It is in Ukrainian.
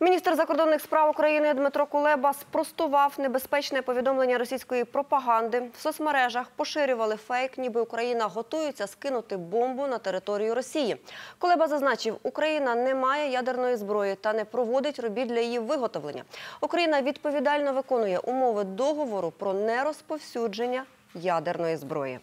Міністр закордонних справ України Дмитро Кулеба спростував небезпечне повідомлення російської пропаганди. В соцмережах поширювали фейк, ніби Україна готується скинути бомбу на територію Росії. Кулеба зазначив, Україна не має ядерної зброї та не проводить робіт для її виготовлення. Україна відповідально виконує умови договору про нерозповсюдження ядерної зброї.